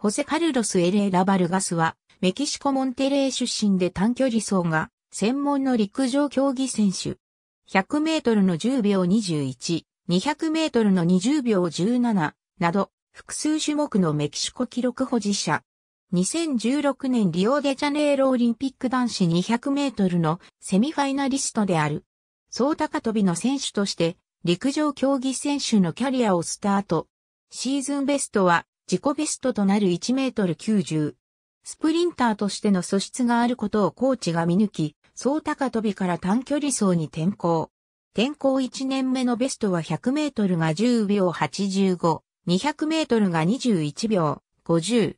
ホセ・カルロス・エレーラ・バルガスは、メキシコ・モンテレー出身で短距離走が、専門の陸上競技選手。100メートルの10秒21、200メートルの20秒17など、複数種目のメキシコ記録保持者。2016年リオデジャネイロオリンピック男子200メートルのセミファイナリストである。総高飛びの選手として、陸上競技選手のキャリアをスタート。シーズンベストは自己ベストとなる1メートル90。スプリンターとしての素質があることをコーチが見抜き、総高飛びから短距離走に転向。転向1年目のベストは100メートルが10秒85、200メートルが21秒50。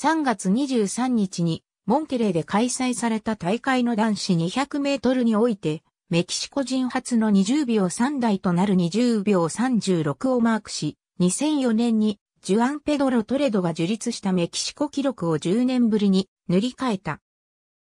3月23日にモンテレーで開催された大会の男子200メートルにおいて、メキシコ人初の20秒3台となる20秒36をマークし、2004年にジュアン・ペドロ・トレドが樹立したメキシコ記録を10年ぶりに塗り替えた。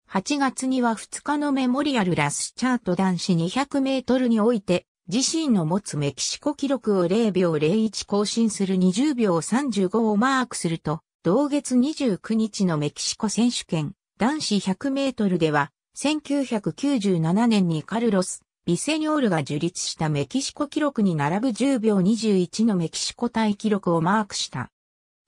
8月には2日のメモリアル・ラスチャート男子200メートルにおいて、自身の持つメキシコ記録を0秒01更新する20秒35をマークすると、同月29日のメキシコ選手権男子100メートルでは、1997年にカルロス・ビセニョールが樹立したメキシコ記録に並ぶ10秒21のメキシコ大記録をマークした。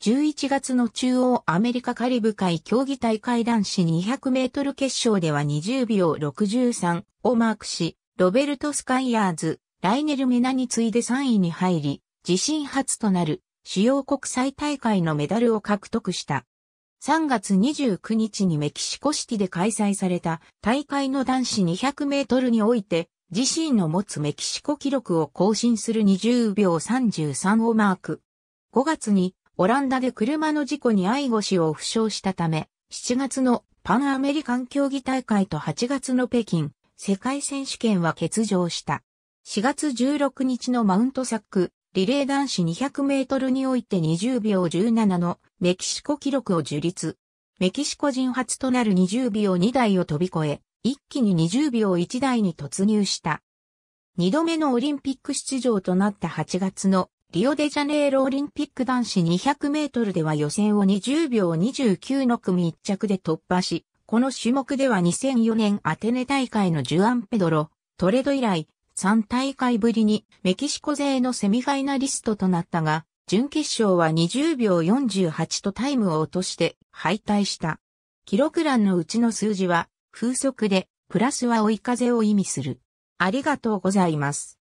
11月の中央アメリカカリブ海競技大会男子200メートル決勝では20秒63をマークし、ロベルト・スカイヤーズ、ライネル・メナに次いで3位に入り、自身初となる主要国際大会のメダルを獲得した。3月29日にメキシコシティで開催された大会の男子200メートルにおいて自身の持つメキシコ記録を更新する20秒33をマーク。5月にオランダで車の事故に愛護腰を負傷したため、7月のパンアメリカン競技大会と8月の北京世界選手権は欠場した。4月16日のマウントサックリレー男子200メートルにおいて20秒17のメキシコ記録を樹立。メキシコ人初となる20秒2台を飛び越え、一気に20秒1台に突入した。2度目のオリンピック出場となった8月のリオデジャネイロオリンピック男子200メートルでは予選を20秒29の組1着で突破し、この種目では2004年アテネ大会のジュアンペドロ、トレド以来、3大会ぶりにメキシコ勢のセミファイナリストとなったが、準決勝は20秒48とタイムを落として敗退した。記録欄のうちの数字は風速で、プラスは追い風を意味する。ありがとうございます。